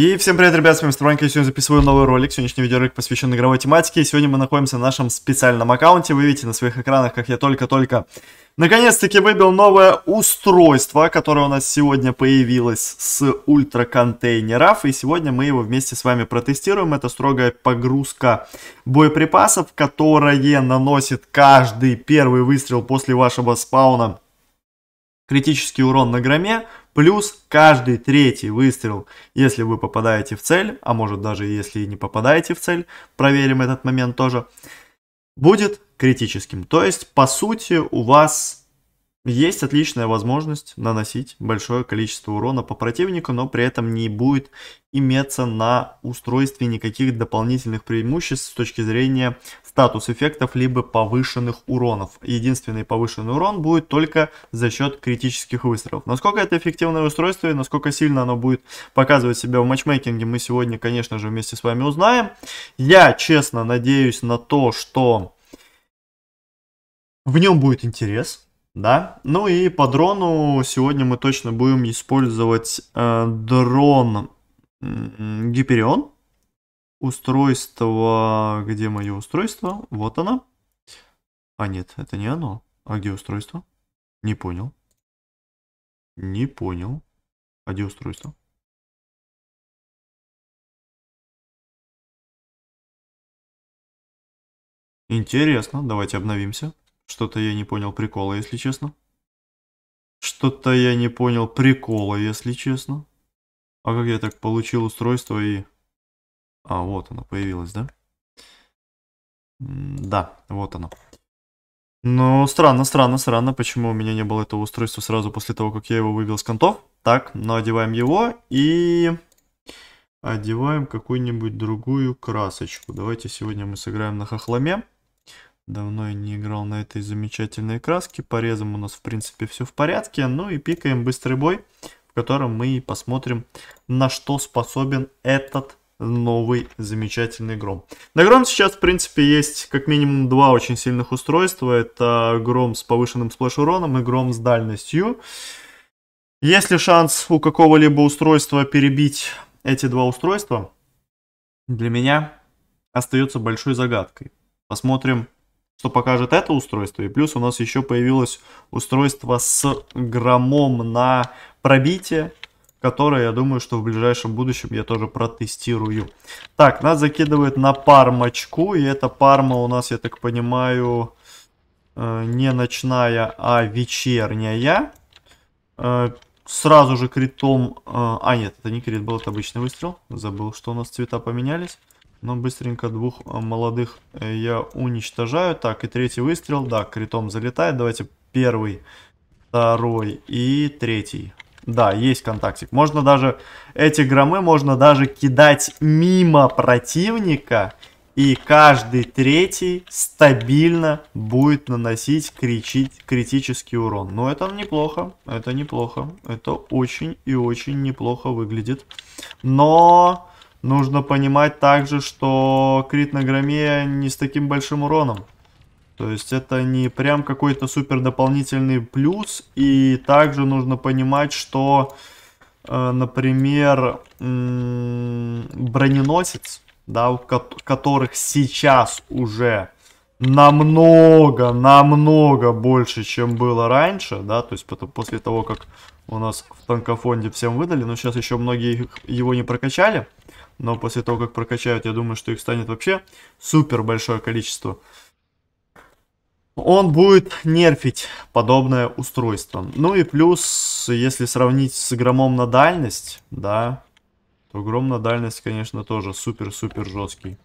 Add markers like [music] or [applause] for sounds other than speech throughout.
И всем привет, ребят, с вами Стронька, я сегодня записываю новый ролик, сегодняшний видеоролик посвящен игровой тематике, и сегодня мы находимся на нашем специальном аккаунте, вы видите на своих экранах, как я только-только наконец-таки выбил новое устройство, которое у нас сегодня появилось с ультраконтейнеров, и сегодня мы его вместе с вами протестируем, это строгая погрузка боеприпасов, которые наносит каждый первый выстрел после вашего спауна критический урон на громе, плюс каждый третий выстрел, если вы попадаете в цель, а может даже если и не попадаете в цель, проверим этот момент тоже, будет критическим. То есть, по сути, у вас есть отличная возможность наносить большое количество урона по противнику, но при этом не будет иметься на устройстве никаких дополнительных преимуществ с точки зрения статус эффектов, либо повышенных уронов. Единственный повышенный урон будет только за счет критических выстрелов. Насколько это эффективное устройство и насколько сильно оно будет показывать себя в матчмейкинге, мы сегодня, конечно же, вместе с вами узнаем. Я, честно, надеюсь на то, что в нем будет интерес, да? Ну и по дрону сегодня мы точно будем использовать э, дрон Гиперион. Устройство... Где мое устройство? Вот оно. А нет, это не оно. А где устройство? Не понял. Не понял. А где устройство? Интересно, давайте обновимся. Что-то я не понял прикола, если честно. Что-то я не понял прикола, если честно. А как я так получил устройство и... А, вот оно появилось, да? Да, вот оно. Ну, странно, странно, странно, почему у меня не было этого устройства сразу после того, как я его вывел с контов. Так, но ну, одеваем его и одеваем какую-нибудь другую красочку. Давайте сегодня мы сыграем на хохломе. Давно я не играл на этой замечательной краске. порезом у нас, в принципе, все в порядке. Ну и пикаем быстрый бой, в котором мы посмотрим, на что способен этот новый замечательный Гром. На Гром сейчас, в принципе, есть как минимум два очень сильных устройства. Это Гром с повышенным сплэш-уроном и Гром с дальностью. Есть ли шанс у какого-либо устройства перебить эти два устройства? Для меня остается большой загадкой. Посмотрим, что покажет это устройство. И плюс у нас еще появилось устройство с громом на пробитие, которое, я думаю, что в ближайшем будущем я тоже протестирую. Так, нас закидывают на пармочку, и эта парма у нас, я так понимаю, э, не ночная, а вечерняя. Э, сразу же критом... Э, а, нет, это не крит был, это обычный выстрел. Забыл, что у нас цвета поменялись. Но быстренько двух э, молодых э, я уничтожаю. Так, и третий выстрел. Да, критом залетает. Давайте первый, второй и третий. Да, есть контактик. Можно даже эти громы можно даже кидать мимо противника. И каждый третий стабильно будет наносить кричить, критический урон. Но это неплохо, это неплохо. Это очень и очень неплохо выглядит. Но Нужно понимать также, что крит на громе не с таким большим уроном. То есть это не прям какой-то супер дополнительный плюс. И также нужно понимать, что, э, например, броненосец, да, у ко которых сейчас уже намного, намного больше, чем было раньше, да, то есть потом, после того, как у нас в танкофонде всем выдали, но сейчас еще многие его не прокачали, но после того, как прокачают, я думаю, что их станет вообще супер большое количество. Он будет нерфить подобное устройство. Ну и плюс, если сравнить с громом на дальность, да, то гром на дальность, конечно, тоже супер-супер жесткий.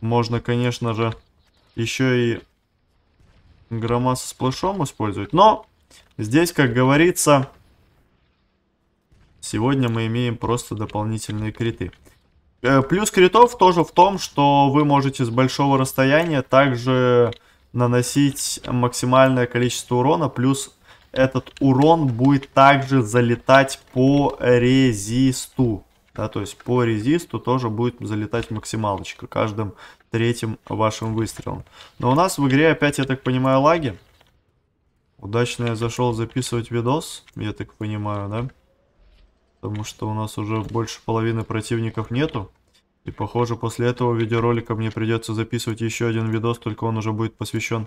Можно, конечно же, еще и грома со сплэшом использовать. Но здесь, как говорится, сегодня мы имеем просто дополнительные криты. Э, плюс критов тоже в том, что вы можете с большого расстояния также наносить максимальное количество урона, плюс этот урон будет также залетать по резисту. Да, то есть по резисту тоже будет залетать максималочка каждым третьим вашим выстрелом. Но у нас в игре опять, я так понимаю, лаги. Удачно я зашел записывать видос, я так понимаю, да? Потому что у нас уже больше половины противников нету. И похоже, после этого видеоролика мне придется записывать еще один видос, только он уже будет посвящен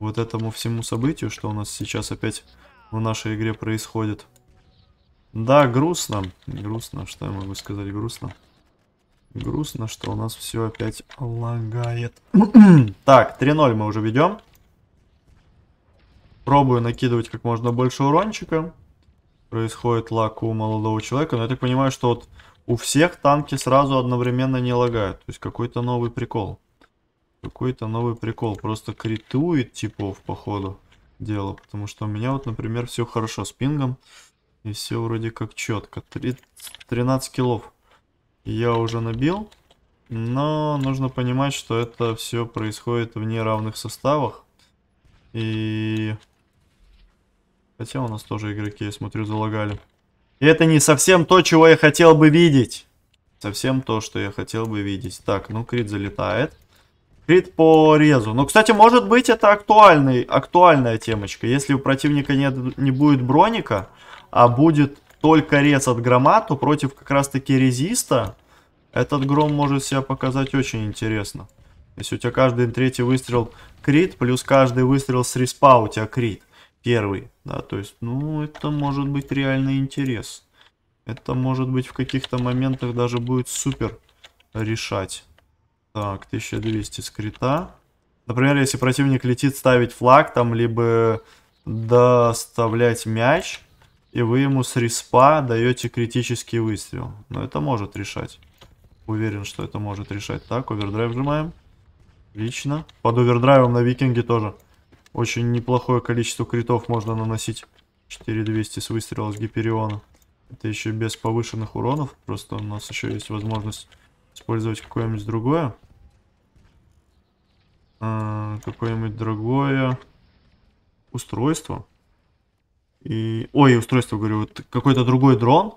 вот этому всему событию, что у нас сейчас опять в нашей игре происходит. Да, грустно. Грустно, что я могу сказать, грустно. Грустно, что у нас все опять лагает. [clears throat] так, 3-0 мы уже ведем. Пробую накидывать как можно больше урончика. Происходит лак у молодого человека. Но я так понимаю, что вот у всех танки сразу одновременно не лагают. То есть какой-то новый прикол. Какой-то новый прикол. Просто критует типов, походу, дело. Потому что у меня вот, например, все хорошо с пингом. И все вроде как четко. 30, 13 килов я уже набил. Но нужно понимать, что это все происходит в неравных составах. И... Хотя у нас тоже игроки, я смотрю, залагали. Это не совсем то, чего я хотел бы видеть. Совсем то, что я хотел бы видеть. Так, ну крит залетает. Крит по резу. Ну, кстати, может быть, это актуальный, актуальная темочка. Если у противника нет, не будет броника, а будет только рез от грома, то против как раз-таки резиста этот гром может себя показать очень интересно. Если у тебя каждый третий выстрел крит, плюс каждый выстрел с респа у тебя крит первый, да, то есть, ну, это может быть реальный интерес. Это может быть в каких-то моментах даже будет супер решать. Так, 1200 скрита. Например, если противник летит ставить флаг, там, либо доставлять мяч, и вы ему с респа даете критический выстрел. Но это может решать. Уверен, что это может решать. Так, овердрайв нажимаем. Отлично. Под овердрайвом на викинге тоже. Очень неплохое количество критов можно наносить. 4200 с выстрела с Гипериона. Это еще без повышенных уронов. Просто у нас еще есть возможность использовать какое-нибудь другое. А, какое-нибудь другое устройство. И... Ой, устройство, говорю, вот какой-то другой дрон.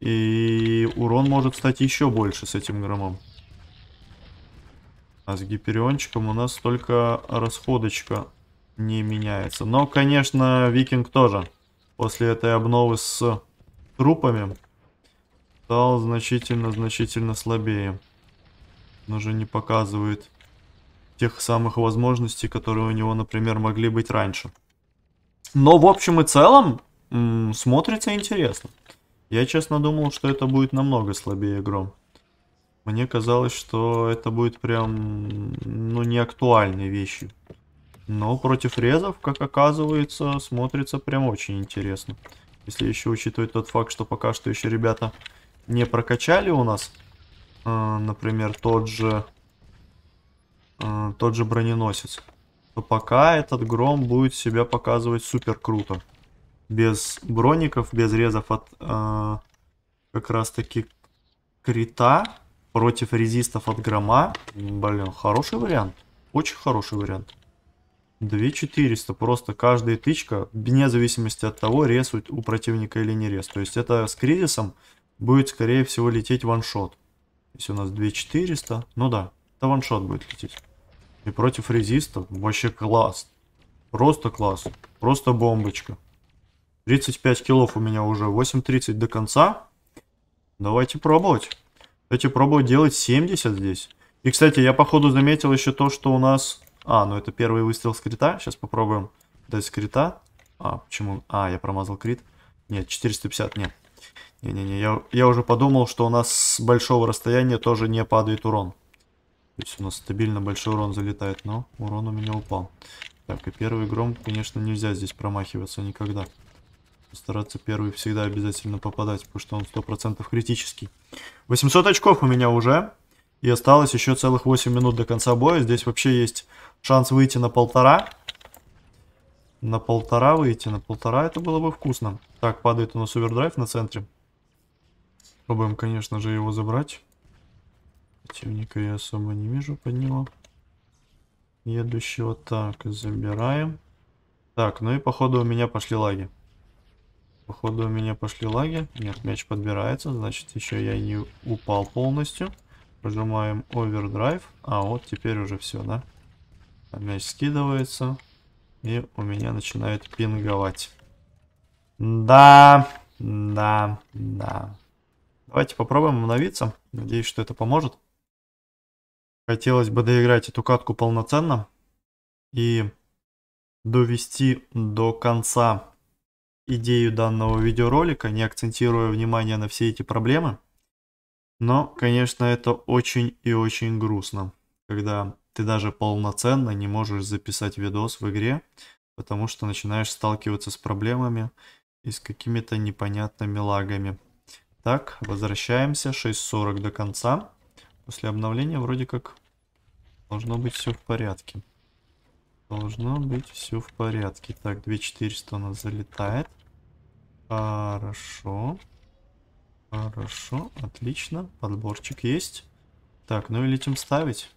И урон может стать еще больше с этим громом. А с гипериончиком у нас только расходочка не меняется. Но, конечно, Викинг тоже после этой обновы с трупами стал значительно-значительно слабее. Он уже не показывает тех самых возможностей, которые у него, например, могли быть раньше. Но в общем и целом смотрится интересно. Я честно думал, что это будет намного слабее гром. Мне казалось, что это будет прям, ну, не актуальной вещью. Но против резов, как оказывается, смотрится прям очень интересно. Если еще учитывать тот факт, что пока что еще ребята не прокачали у нас, э, например, тот же, э, тот же броненосец, то пока этот гром будет себя показывать супер круто. Без броников, без резов от э, как раз таки крита против резистов от грома. Блин, хороший вариант. Очень хороший вариант. 2400 просто каждая тычка, вне зависимости от того, рез у противника или не рез. То есть это с кризисом будет, скорее всего, лететь ваншот. Если у нас 2400, ну да, это ваншот будет лететь. И против резистов вообще класс. Просто класс. Просто бомбочка. 35 килов у меня уже, 8.30 до конца. Давайте пробовать. Давайте пробовать делать 70 здесь. И, кстати, я походу заметил еще то, что у нас а, ну это первый выстрел с крита. Сейчас попробуем дать с крита. А, почему? А, я промазал крит. Нет, 450, нет. Не-не-не, я, я уже подумал, что у нас с большого расстояния тоже не падает урон. То есть у нас стабильно большой урон залетает, но урон у меня упал. Так, и первый гром, конечно, нельзя здесь промахиваться никогда. Стараться первый всегда обязательно попадать, потому что он 100% критический. 800 очков у меня уже. И осталось еще целых 8 минут до конца боя. Здесь вообще есть шанс выйти на полтора. На полтора выйти. На полтора это было бы вкусно. Так, падает у нас овердрайв на центре. Пробуем, конечно же, его забрать. Противника я особо не вижу под него. Едущего. Так, забираем. Так, ну и походу у меня пошли лаги. Походу у меня пошли лаги. Нет, мяч подбирается, значит еще я не упал полностью. Нажимаем овердрайв. А, вот теперь уже все, да? Мяч скидывается. И у меня начинает пинговать. Да, да, да. Давайте попробуем обновиться. Надеюсь, что это поможет. Хотелось бы доиграть эту катку полноценно. И довести до конца идею данного видеоролика, не акцентируя внимание на все эти проблемы. Но, конечно, это очень и очень грустно, когда ты даже полноценно не можешь записать видос в игре, потому что начинаешь сталкиваться с проблемами и с какими-то непонятными лагами. Так, возвращаемся, 6.40 до конца. После обновления вроде как должно быть все в порядке. Должно быть все в порядке. Так, 2400 у нас залетает. Хорошо. Хорошо. Хорошо, отлично. Подборчик есть. Так, ну и летим ставить.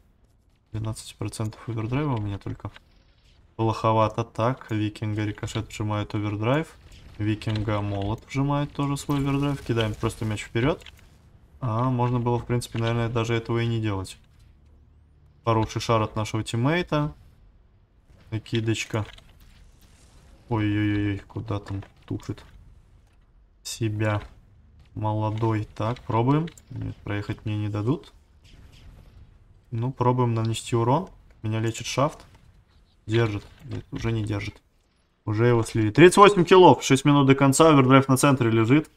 12% овердрайва у меня только. Плоховато так. Викинга рикошет вжимает овердрайв. Викинга молот вжимает тоже свой овердрайв. Кидаем просто мяч вперед. А можно было, в принципе, наверное, даже этого и не делать. Хороший шар от нашего тиммейта. Накидочка. Ой-ой-ой, куда там тушит себя. Молодой. Так, пробуем. Нет, проехать мне не дадут. Ну, пробуем нанести урон. Меня лечит шафт. Держит. Нет, уже не держит. Уже его слили. 38 килов. 6 минут до конца. Овердрайв на центре лежит.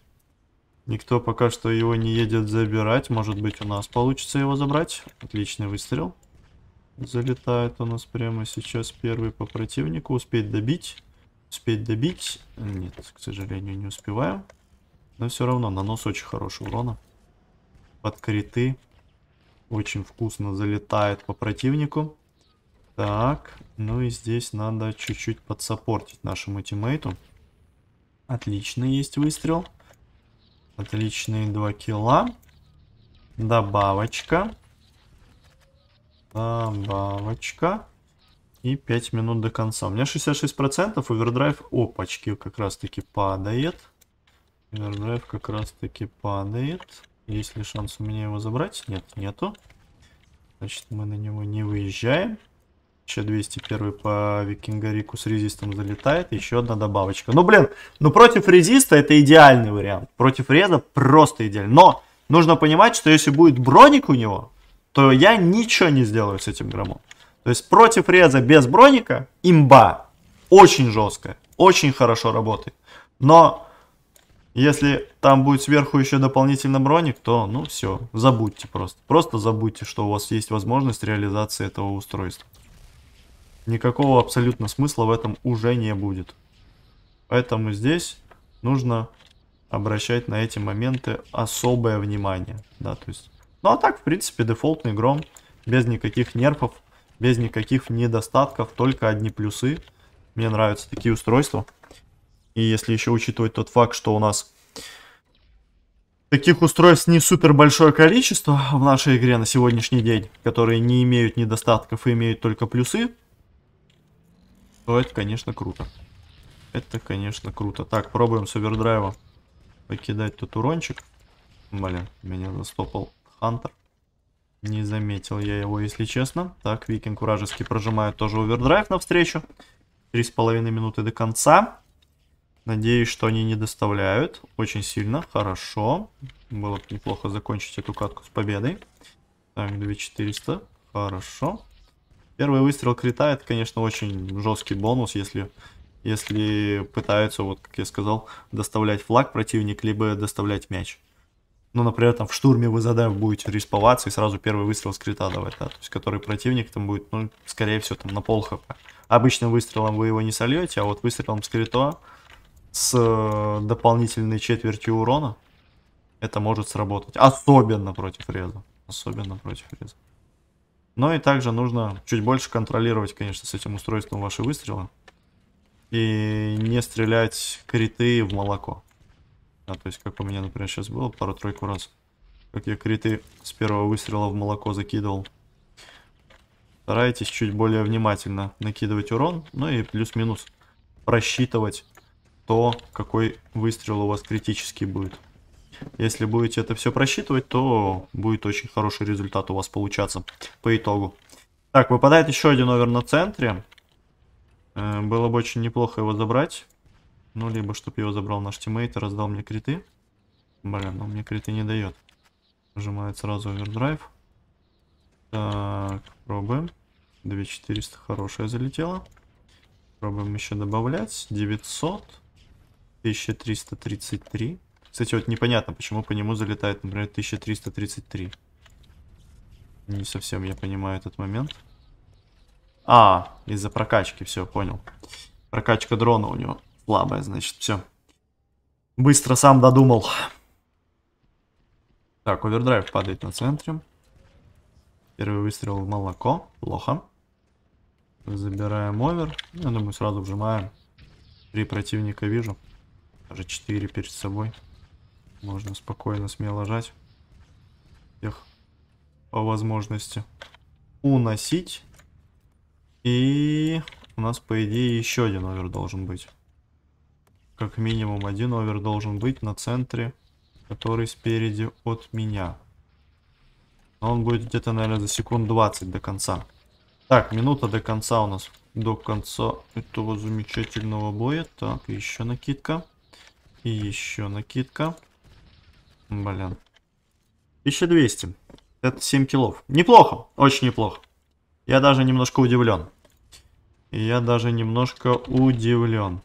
Никто пока что его не едет забирать. Может быть, у нас получится его забрать. Отличный выстрел. Залетает у нас прямо сейчас первый по противнику. Успеть добить. Успеть добить. Нет, к сожалению, не успеваем. Но все равно нанос очень хороший урона. Под криты. Очень вкусно залетает по противнику. Так, ну и здесь надо чуть-чуть подсопортить нашему тиммейту. Отлично, есть выстрел. Отличные два килла. Добавочка. Добавочка. И 5 минут до конца. У меня 66%, овердрайв, опачки, как раз таки падает. Овердрайв как раз таки падает. Есть ли шанс у меня его забрать? Нет, нету. Значит, мы на него не выезжаем. Еще 201 по Викингарику с резистом залетает. Еще одна добавочка. Ну, блин, ну против резиста это идеальный вариант. Против реза просто идеально. Но нужно понимать, что если будет броник у него, то я ничего не сделаю с этим громом. То есть против реза без броника имба. Очень жестко. Очень хорошо работает. Но если там будет сверху еще дополнительно броник, то ну все, забудьте просто. Просто забудьте, что у вас есть возможность реализации этого устройства. Никакого абсолютно смысла в этом уже не будет. Поэтому здесь нужно обращать на эти моменты особое внимание. Да, то есть... Ну а так, в принципе, дефолтный гром, без никаких нерфов, без никаких недостатков, только одни плюсы. Мне нравятся такие устройства. И если еще учитывать тот факт, что у нас таких устройств не супер большое количество в нашей игре на сегодняшний день, которые не имеют недостатков и имеют только плюсы, то это, конечно, круто. Это, конечно, круто. Так, пробуем с овердрайва покидать тут урончик. Блин, меня застопал Хантер. Не заметил я его, если честно. Так, Викинг вражеский прожимает тоже овердрайв навстречу. Три с половиной минуты до конца. Надеюсь, что они не доставляют. Очень сильно. Хорошо. Было бы неплохо закончить эту катку с победой. Так, 2400. Хорошо. Первый выстрел крита, это, конечно, очень жесткий бонус, если, если пытаются, вот как я сказал, доставлять флаг противник, либо доставлять мяч. Ну, например, там в штурме вы задаем будете рисповаться и сразу первый выстрел с крита давать, да, то есть который противник там будет, ну, скорее всего, там на пол хп. Обычным выстрелом вы его не сольете, а вот выстрелом с крита с э, дополнительной четвертью урона, это может сработать. Особенно против реза. Особенно против реза. Но и также нужно чуть больше контролировать, конечно, с этим устройством ваши выстрелы. И не стрелять криты в молоко. А, то есть, как у меня, например, сейчас было пару-тройку раз. Как я криты с первого выстрела в молоко закидывал. Старайтесь чуть более внимательно накидывать урон. Ну и плюс-минус просчитывать то какой выстрел у вас критический будет. Если будете это все просчитывать, то будет очень хороший результат у вас получаться по итогу. Так, выпадает еще один овер на центре. Э, было бы очень неплохо его забрать. Ну, либо, чтобы его забрал наш тиммейт и раздал мне криты. Блин, он ну, мне криты не дает. Нажимает сразу овердрайв. Так, пробуем. 2400 хорошая залетела. Пробуем еще добавлять. 900. 1333. Кстати, вот непонятно, почему по нему залетает, например, 1333. Не совсем я понимаю этот момент. А, из-за прокачки, все, понял. Прокачка дрона у него слабая, значит, все. Быстро сам додумал. Так, овердрайв падает на центре. Первый выстрел в молоко. Плохо. Забираем овер. Я думаю, сразу вжимаем. Три противника вижу. Даже 4 перед собой. Можно спокойно, смело жать. Всех по возможности. Уносить. И у нас, по идее, еще один овер должен быть. Как минимум один овер должен быть на центре, который спереди от меня. Но он будет где-то, наверное, за секунд 20 до конца. Так, минута до конца у нас. До конца этого замечательного боя. Так, еще накидка. И еще накидка. Блин. 1200. Это 7 килов. Неплохо. Очень неплохо. Я даже немножко удивлен. Я даже немножко удивлен.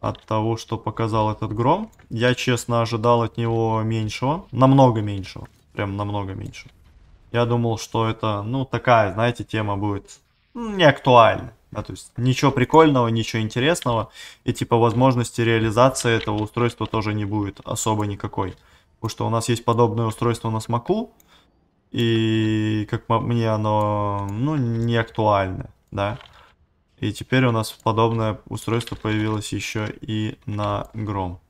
От того, что показал этот гром. Я, честно, ожидал от него меньшего. Намного меньшего. Прям намного меньше. Я думал, что это, ну, такая, знаете, тема будет не актуально. Да, то есть ничего прикольного, ничего интересного. И типа возможности реализации этого устройства тоже не будет особо никакой. Потому что у нас есть подобное устройство на смоку. И как мне оно, ну, не актуально, да. И теперь у нас подобное устройство появилось еще и на гром.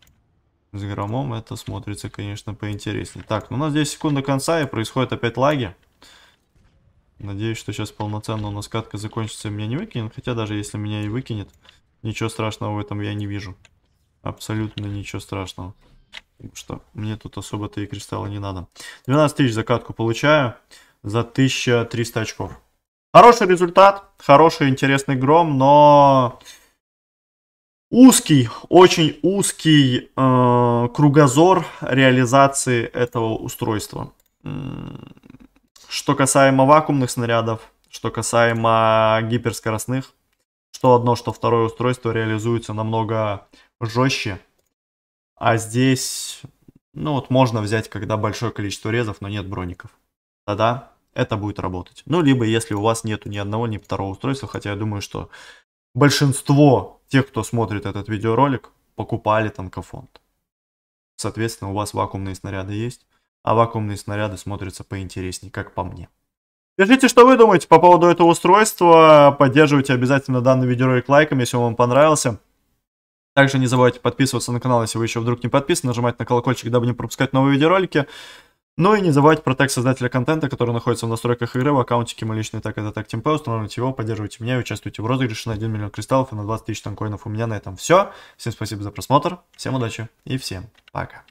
С громом это смотрится, конечно, поинтереснее. Так, ну у нас здесь секунда конца и происходят опять лаги. Надеюсь, что сейчас полноценно у нас катка закончится и меня не выкинет. Хотя даже если меня и выкинет, ничего страшного в этом я не вижу. Абсолютно ничего страшного. Потому что мне тут особо-то и кристалла не надо. 12 тысяч за катку получаю за 1300 очков. Хороший результат, хороший интересный гром, но узкий, очень узкий э, кругозор реализации этого устройства. Что касаемо вакуумных снарядов, что касаемо гиперскоростных, что одно, что второе устройство реализуется намного жестче. А здесь, ну вот можно взять, когда большое количество резов, но нет броников. Тогда это будет работать. Ну, либо если у вас нету ни одного, ни второго устройства, хотя я думаю, что большинство тех, кто смотрит этот видеоролик, покупали там танкофонд. Соответственно, у вас вакуумные снаряды есть а вакуумные снаряды смотрятся поинтереснее, как по мне. Пишите, что вы думаете по поводу этого устройства. Поддерживайте обязательно данный видеоролик лайком, если он вам понравился. Также не забывайте подписываться на канал, если вы еще вдруг не подписаны, нажимать на колокольчик, дабы не пропускать новые видеоролики. Ну и не забывайте про тег создателя контента, который находится в настройках игры, в аккаунте мой личный так это так темпе, устанавливайте его, поддерживайте меня и участвуйте в розыгрыше на 1 миллион кристаллов и на 20 тысяч танкоинов. У меня на этом все. Всем спасибо за просмотр, всем удачи и всем пока.